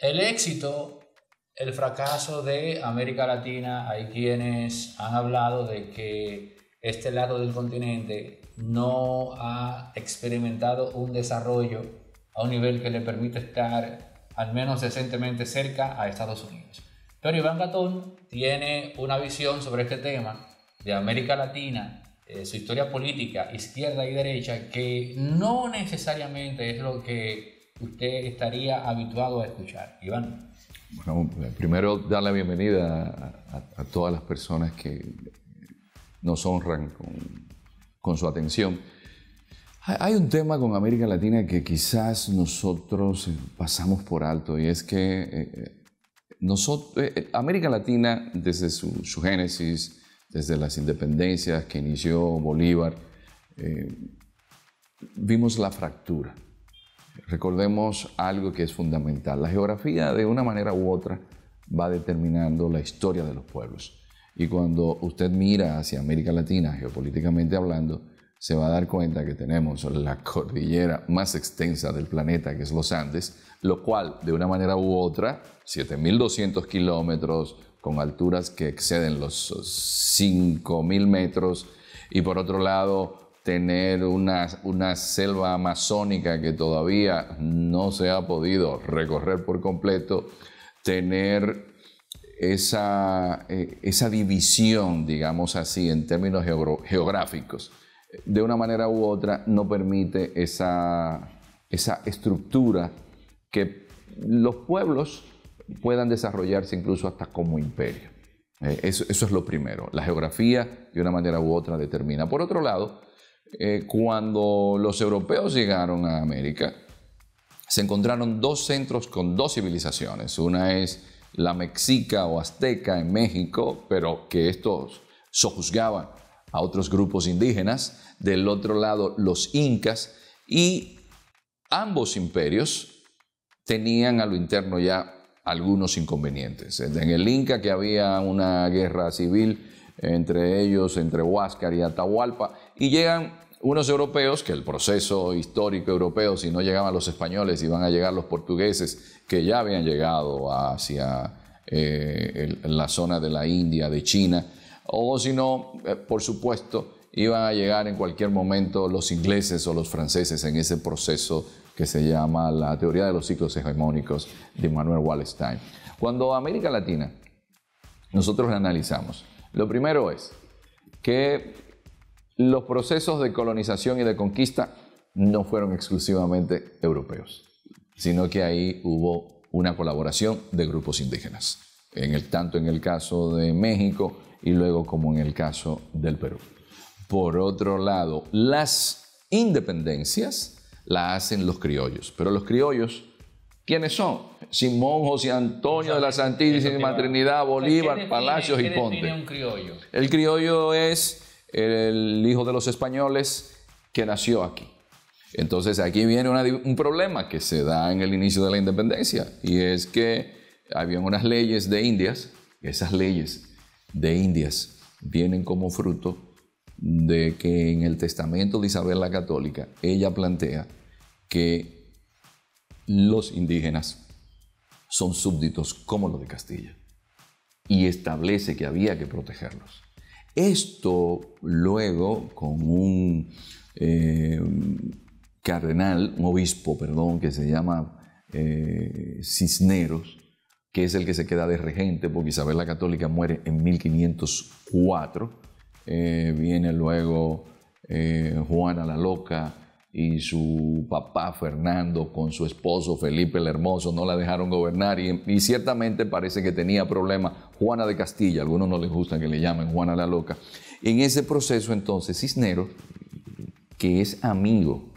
El éxito, el fracaso de América Latina, hay quienes han hablado de que este lado del continente no ha experimentado un desarrollo a un nivel que le permite estar al menos decentemente cerca a Estados Unidos. Pero Iván Gatón tiene una visión sobre este tema de América Latina, eh, su historia política, izquierda y derecha, que no necesariamente es lo que usted estaría habituado a escuchar? Iván. Bueno, pues, primero dar la bienvenida a, todas las personas que nos honran con, su atención. Hay un tema con América Latina que quizás nosotros eh, pasamos por alto y es que eh, eh, nosotros, América Latina desde su, génesis, desde las independencias que inició Bolívar, vimos la fractura. Recordemos algo que es fundamental. La geografía de una manera u otra va determinando la historia de los pueblos. Y cuando usted mira hacia América Latina, geopolíticamente hablando, se va a dar cuenta que tenemos la cordillera más extensa del planeta, que es los Andes, lo cual, de una manera u otra, 7.200 kilómetros, con alturas que exceden los 5.000 metros, y por otro lado, tener una, selva amazónica que todavía no se ha podido recorrer por completo, tener esa, eh, división, digamos así, en términos geográficos, de una manera u otra, no permite esa, estructura que los pueblos puedan desarrollarse incluso hasta como imperio. Eh, eso, eso es lo primero. La geografía, de una manera u otra, determina. Por otro lado, eh, cuando los europeos llegaron a América, se encontraron dos centros con dos civilizaciones. Una es la mexica o azteca en México, pero que estos sojuzgaban a otros grupos indígenas. Del otro lado, los incas. Y ambos imperios tenían a lo interno ya algunos inconvenientes. En el Inca, que había una guerra civil entre ellos, entre Huáscar y Atahualpa, y llegan unos europeos, que el proceso histórico europeo, si no llegaban los españoles, iban a llegar los portugueses, que ya habían llegado hacia eh, la zona de la India, de China, o si no, eh, por supuesto, iban a llegar en cualquier momento los ingleses o los franceses en ese proceso que se llama la teoría de los ciclos hegemónicos de Manuel Wallenstein. Cuando América Latina, nosotros la analizamos, lo primero es que los procesos de colonización y de conquista no fueron exclusivamente europeos, sino que ahí hubo una colaboración de grupos indígenas, en el, tanto en el caso de México y luego como en el caso del Perú. Por otro lado, las independencias las hacen los criollos, pero los criollos, ¿quiénes son? Simón, José Antonio de la Santísima Trinidad, Bolívar, Palacios y Ponte. El criollo es el hijo de los españoles que nació aquí. Entonces aquí viene un problema que se da en el inicio de la independencia y es que habían unas leyes de Indias, esas leyes de Indias vienen como fruto de que en el testamento de Isabel la Católica ella plantea que los indígenas son súbditos como los de Castilla y establece que había que protegerlos. Esto luego con un eh, cardenal, un obispo, perdón, que se llama eh, Cisneros, que es el que se queda de regente porque Isabel la Católica muere en 1504. Eh, viene luego Juana la Loca, y su papá Fernando con su esposo Felipe el Hermoso no la dejaron gobernar y, ciertamente parece que tenía problemas. Juana de Castilla, algunos no les gusta que le llamen Juana la Loca. En ese proceso entonces Cisneros, que es amigo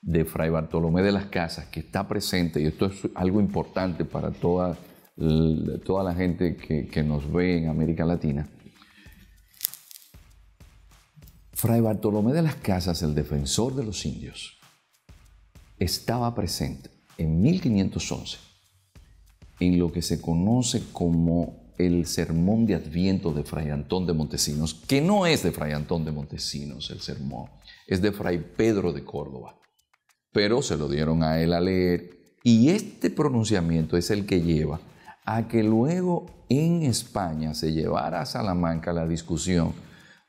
de Fray Bartolomé de las Casas, que está presente, y esto es algo importante para toda, toda la gente que nos ve en América Latina, Fray Bartolomé de las Casas, el defensor de los indios, estaba presente en 1511 en lo que se conoce como el sermón de Adviento de Fray Antón de Montesinos, que no es de Fray Antón de Montesinos el sermón, es de Fray Pedro de Córdoba, pero se lo dieron a él a leer y este pronunciamiento es el que lleva a que luego en España se llevara a Salamanca la discusión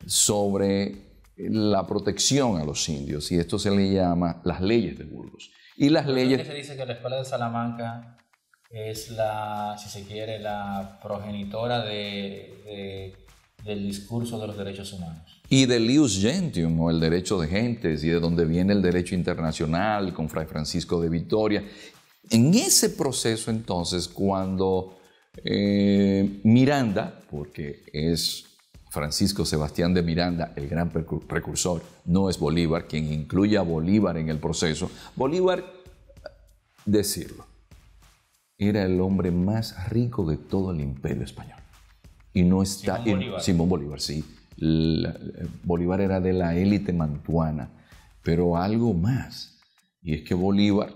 sobre la protección a los indios y esto se le llama las leyes de Burgos. Y las leyes... se dice que la escuela de Salamanca es la, si se quiere, la progenitora de, del discurso de los derechos humanos. Y del ius gentium, o el derecho de gentes, y de donde viene el derecho internacional con Fray Francisco de Vitoria. En ese proceso entonces, cuando eh, Miranda, porque es Francisco Sebastián de Miranda, el gran precursor, no es Bolívar, quien incluye a Bolívar en el proceso. Bolívar, decirlo, era el hombre más rico de todo el imperio español. Y no está... Simón Bolívar. Simón Bolívar, sí. Bolívar era de la élite mantuana, pero algo más. Y es que Bolívar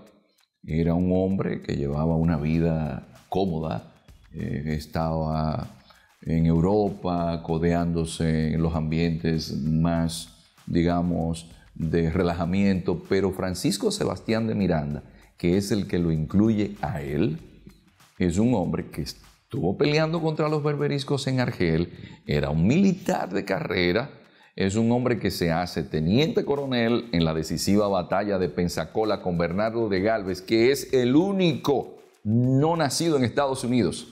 era un hombre que llevaba una vida cómoda, eh, estaba en Europa, codeándose en los ambientes más, digamos, de relajamiento, pero Francisco Sebastián de Miranda, que es el que lo incluye a él, es un hombre que estuvo peleando contra los berberiscos en Argel, era un militar de carrera, es un hombre que se hace teniente coronel en la decisiva batalla de Pensacola con Bernardo de Galvez, que es el único no nacido en Estados Unidos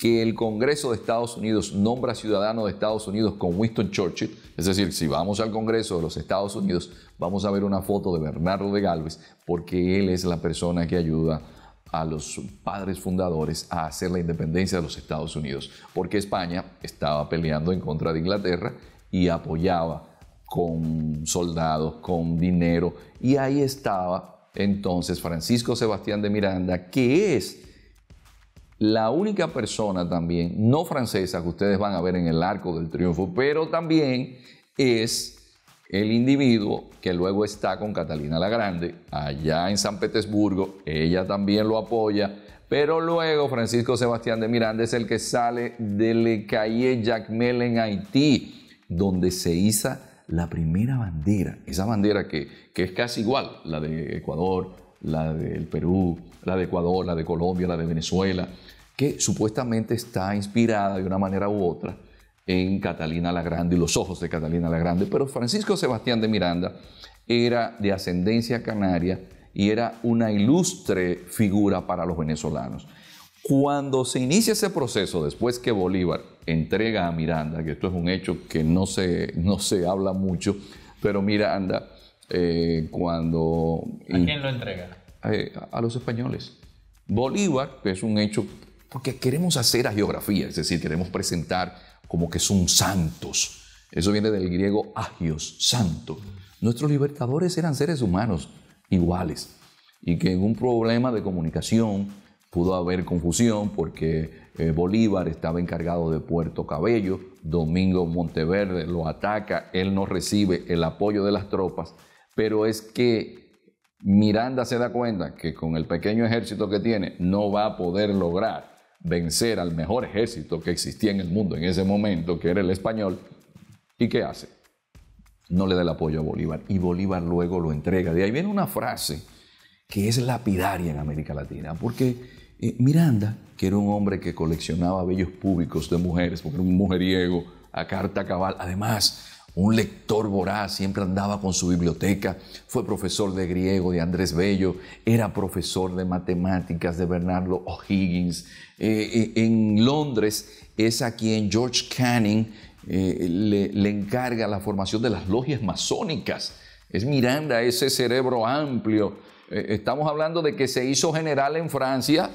que el Congreso de Estados Unidos nombra ciudadano de Estados Unidos con Winston Churchill, es decir, si vamos al Congreso de los Estados Unidos, vamos a ver una foto de Bernardo de Galvez, porque él es la persona que ayuda a los padres fundadores a hacer la independencia de los Estados Unidos, porque España estaba peleando en contra de Inglaterra y apoyaba con soldados, con dinero, y ahí estaba entonces Francisco Sebastián de Miranda, que es la única persona también, no francesa, que ustedes van a ver en el arco del triunfo, pero también es el individuo que luego está con Catalina la Grande, allá en San Petersburgo, ella también lo apoya, pero luego Francisco Sebastián de Miranda es el que sale de la Calle Jacmel en Haití, donde se hizo la primera bandera, esa bandera que, que es casi igual, la de Ecuador, la del Perú, la de Ecuador, la de Colombia, la de Venezuela, que supuestamente está inspirada de una manera u otra en Catalina la Grande y los ojos de Catalina la Grande, pero Francisco Sebastián de Miranda era de ascendencia canaria y era una ilustre figura para los venezolanos. Cuando se inicia ese proceso, después que Bolívar entrega a Miranda, que esto es un hecho que no se, no se habla mucho, pero Miranda eh, cuando... ¿A quién lo entrega? A, los españoles. Bolívar, que es un hecho, porque queremos hacer agiografía, es decir, queremos presentar como que son santos. Eso viene del griego agios, santo. Nuestros libertadores eran seres humanos iguales y que en un problema de comunicación pudo haber confusión porque eh, Bolívar estaba encargado de Puerto Cabello, Domingo Monteverde lo ataca, él no recibe el apoyo de las tropas pero es que Miranda se da cuenta que con el pequeño ejército que tiene no va a poder lograr vencer al mejor ejército que existía en el mundo en ese momento, que era el español. ¿Y qué hace? No le da el apoyo a Bolívar y Bolívar luego lo entrega. De ahí viene una frase que es lapidaria en América Latina, porque eh, Miranda, que era un hombre que coleccionaba bellos públicos de mujeres, porque era un mujeriego a carta cabal, además un lector voraz, siempre andaba con su biblioteca, fue profesor de griego de Andrés Bello, era profesor de matemáticas de Bernardo O'Higgins. Eh, eh, en Londres es a quien George Canning eh, le, encarga la formación de las logias masónicas. Es Miranda, ese cerebro amplio. estamos hablando de que se hizo general en Francia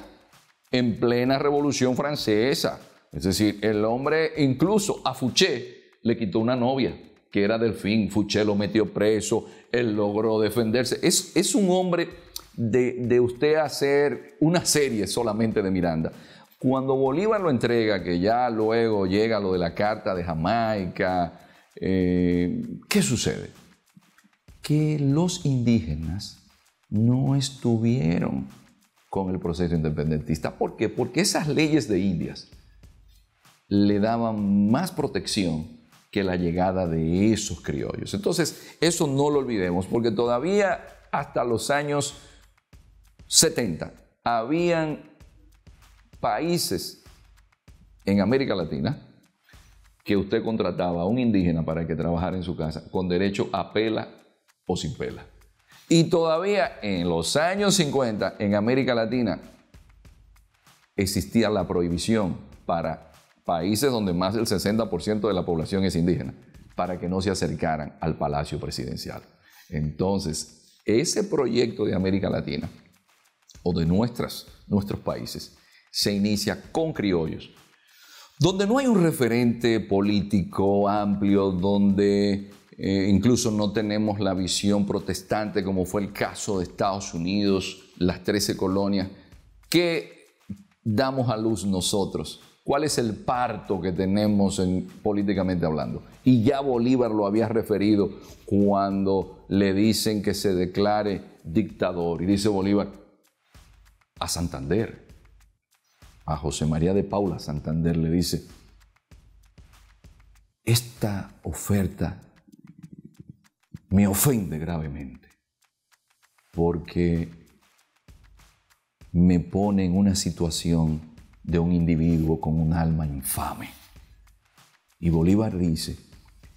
en plena Revolución Francesa. Es decir, el hombre, incluso a Fouché, le quitó una novia, que era Delfín, Fuché lo metió preso, él logró defenderse. Es, es un hombre de, usted hacer una serie solamente de Miranda. Cuando Bolívar lo entrega, que ya luego llega lo de la carta de Jamaica, eh, ¿qué sucede? Que los indígenas no estuvieron con el proceso independentista. ¿Por qué? Porque esas leyes de Indias le daban más protección que la llegada de esos criollos. Entonces, eso no lo olvidemos, porque todavía hasta los años 70 habían países en América Latina que usted contrataba a un indígena para que trabajara en su casa con derecho a pela o sin pela. Y todavía en los años 50 en América Latina existía la prohibición para países donde más del 60% de la población es indígena, para que no se acercaran al Palacio Presidencial. Entonces, ese proyecto de América Latina o de nuestras, nuestros países se inicia con criollos, donde no hay un referente político amplio, donde eh, incluso no tenemos la visión protestante como fue el caso de Estados Unidos, las 13 colonias, que damos a luz nosotros cuál es el parto que tenemos políticamente hablando. Y ya Bolívar lo había referido cuando le dicen que se declare dictador. Y dice Bolívar, a Santander, a José María de Paula Santander le dice, esta oferta me ofende gravemente porque me pone en una situación de un individuo con un alma infame. Y Bolívar dice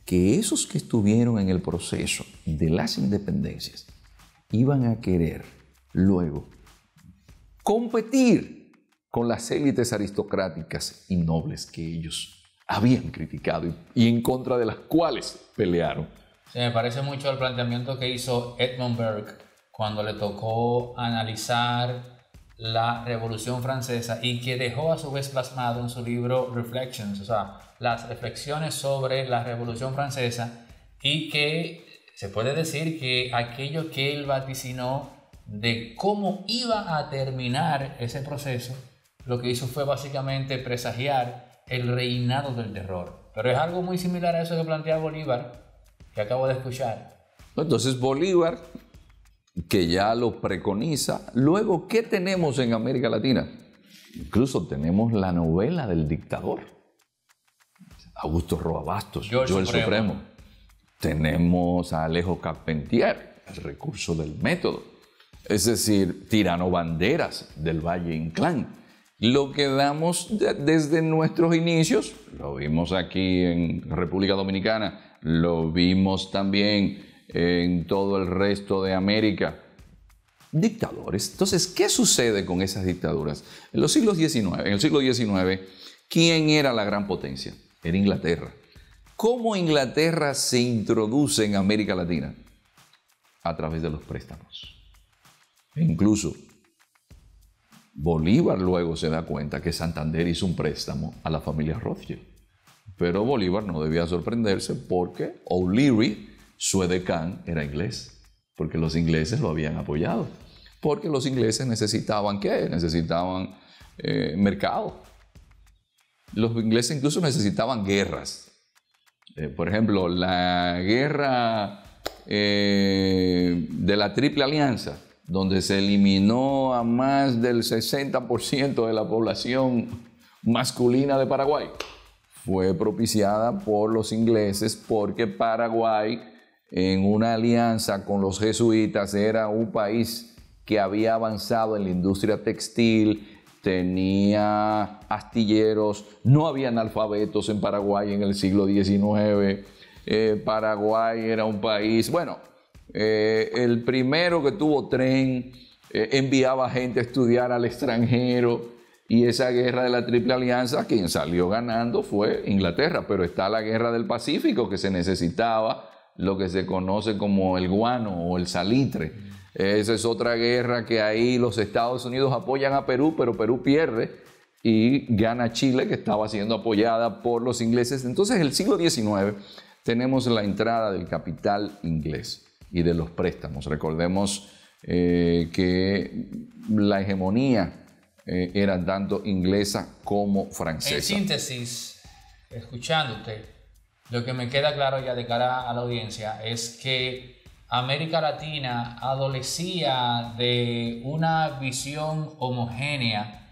que esos que estuvieron en el proceso de las independencias iban a querer luego competir con las élites aristocráticas y nobles que ellos habían criticado y, en contra de las cuales pelearon. Se me parece mucho al planteamiento que hizo Edmund Burke cuando le tocó analizar la Revolución Francesa y que dejó a su vez plasmado en su libro Reflections, o sea, las reflexiones sobre la Revolución Francesa y que se puede decir que aquello que él vaticinó de cómo iba a terminar ese proceso, lo que hizo fue básicamente presagiar el reinado del terror. Pero es algo muy similar a eso que plantea Bolívar, que acabo de escuchar. Entonces Bolívar que ya lo preconiza. Luego, ¿qué tenemos en América Latina? Incluso tenemos la novela del dictador. Augusto Roa Yo, el Supremo. Tenemos a Alejo Carpentier, el recurso del método. Es decir, Tirano Banderas del Valle Inclán. Lo que damos desde nuestros inicios, lo vimos aquí en República Dominicana, lo vimos también en todo el resto de América. Dictadores. Entonces, ¿qué sucede con esas dictaduras? En, los siglos XIX, el siglo XIX, ¿quién era la gran potencia? Era Inglaterra. ¿Cómo Inglaterra se introduce en América Latina? A través de los préstamos. E incluso Bolívar luego se da cuenta que Santander hizo un préstamo a la familia Rothschild. Pero Bolívar no debía sorprenderse porque O'Leary su era inglés, porque los ingleses lo habían apoyado, porque los ingleses necesitaban qué? Necesitaban eh, mercado. Los ingleses incluso necesitaban guerras. Eh, por ejemplo, la guerra eh, de la Triple Alianza, donde se eliminó a más del 60% de la población masculina de Paraguay. Fue propiciada por los ingleses porque Paraguay en una alianza con los jesuitas, era un país que había avanzado en la industria textil, tenía astilleros, no había analfabetos en Paraguay en el siglo XIX, eh, Paraguay era un país, bueno, eh, el primero que tuvo tren eh, enviaba gente a estudiar al extranjero y esa guerra de la Triple Alianza, quien salió ganando fue Inglaterra, pero está la guerra del Pacífico que se necesitaba lo que se conoce como el guano o el salitre. Esa es otra guerra que ahí los Estados Unidos apoyan a Perú, pero Perú pierde y gana Chile, que estaba siendo apoyada por los ingleses. Entonces, el siglo XIX tenemos la entrada del capital inglés y de los préstamos. Recordemos eh, que la hegemonía eh, era tanto inglesa como francesa. En síntesis, usted, lo que me queda claro ya de cara a la audiencia es que América Latina adolecía de una visión homogénea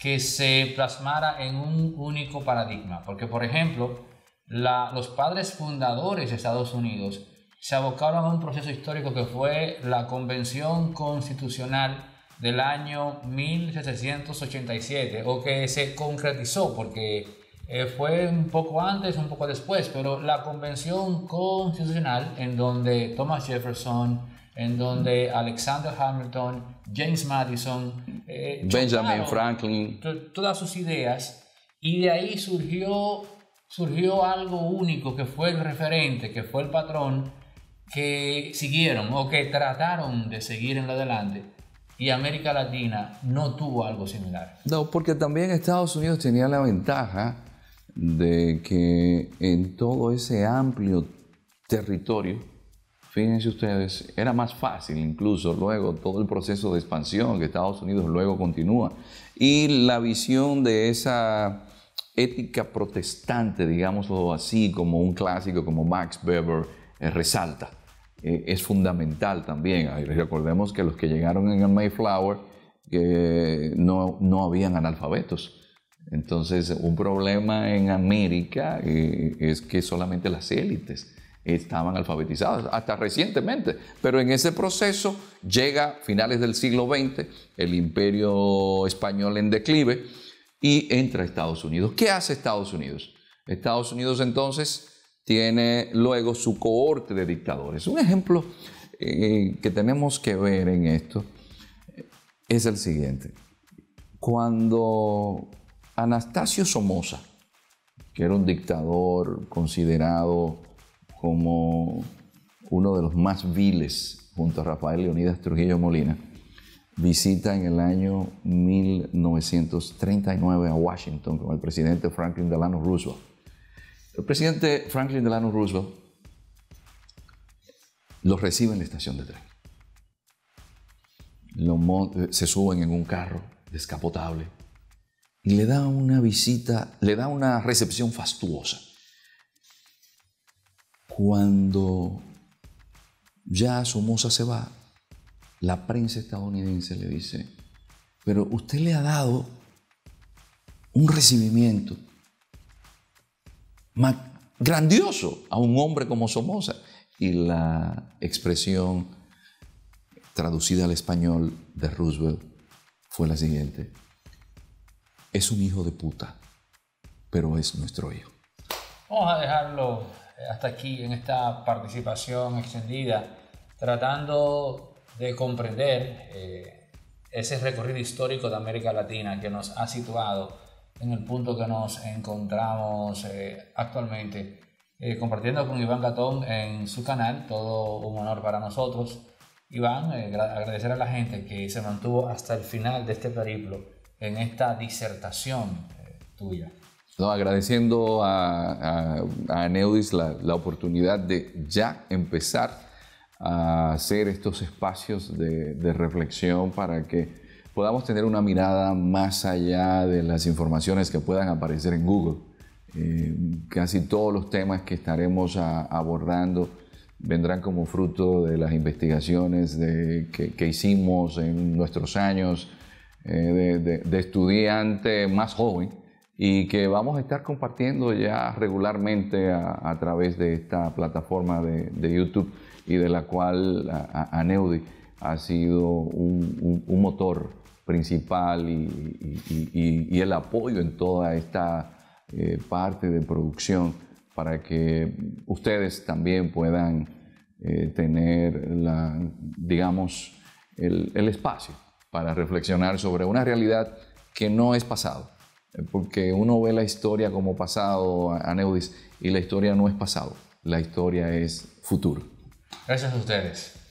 que se plasmara en un único paradigma. Porque, por ejemplo, los padres fundadores de Estados Unidos se abocaron a un proceso histórico que fue la Convención Constitucional del año 1787, o que se concretizó, porque eh, fue un poco antes, un poco después, pero la convención constitucional en donde Thomas Jefferson, en donde Alexander Hamilton, James Madison, eh, Benjamin Franklin, todas sus ideas, y de ahí surgió, surgió algo único que fue el referente, que fue el patrón que siguieron o que trataron de seguir en lo adelante. Y América Latina no tuvo algo similar. No, porque también Estados Unidos tenía la ventaja de que en todo ese amplio territorio, fíjense ustedes, era más fácil incluso luego todo el proceso de expansión que Estados Unidos luego continúa y la visión de esa ética protestante, digámoslo así, como un clásico como Max Weber eh, resalta. Eh, es fundamental también. recordemos que los que llegaron en el Mayflower no habían analfabetos entonces, un problema en América eh, es que solamente las élites estaban alfabetizadas, hasta recientemente. Pero en ese proceso llega a finales del siglo XX, el imperio español en declive, y entra Estados Unidos. ¿Qué hace Estados Unidos? Estados Unidos entonces tiene luego su cohorte de dictadores. Un ejemplo eh, que tenemos que ver en esto es el siguiente. Cuando Anastasio Somoza, que era un dictador considerado como uno de los más viles junto a Rafael Leonidas Trujillo Molina, visita en el año 1939 a Washington con el presidente Franklin Delano Roosevelt. El presidente Franklin Delano Roosevelt los recibe en la estación de tren. se suben en un carro descapotable y le da una visita, le da una recepción fastuosa. Cuando ya Somoza se va, la prensa estadounidense le dice, pero usted le ha dado un recibimiento grandioso a un hombre como Somoza. Y la expresión traducida al español de Roosevelt fue la siguiente, es un hijo de puta, pero es nuestro hijo. Vamos a dejarlo eh, hasta aquí en esta participación extendida, tratando de comprender eh, ese recorrido histórico de América Latina que nos ha situado en el punto que nos encontramos eh, actualmente. compartiendo con Iván Gatón en su canal, todo un honor para nosotros. Iván, agradecer a la gente que se mantuvo hasta el final de este periplo en esta disertación eh, tuya. No, agradeciendo a, Neudis la, oportunidad de ya empezar a hacer estos espacios de, reflexión para que podamos tener una mirada más allá de las informaciones que puedan aparecer en Google. Eh, casi todos los temas que estaremos abordando vendrán como fruto de las investigaciones que, hicimos en nuestros años eh, de, estudiante más joven y que vamos a estar compartiendo ya regularmente a, través de esta plataforma de, YouTube y de la cual Aneudi ha sido un, motor principal y, el apoyo en toda esta eh, parte de producción para que ustedes también puedan eh, tener, digamos, el espacio para reflexionar sobre una realidad que no es pasado. Eh, porque uno ve la historia como pasado, Aneudis, y la historia no es pasado, la historia es futuro. Gracias a ustedes.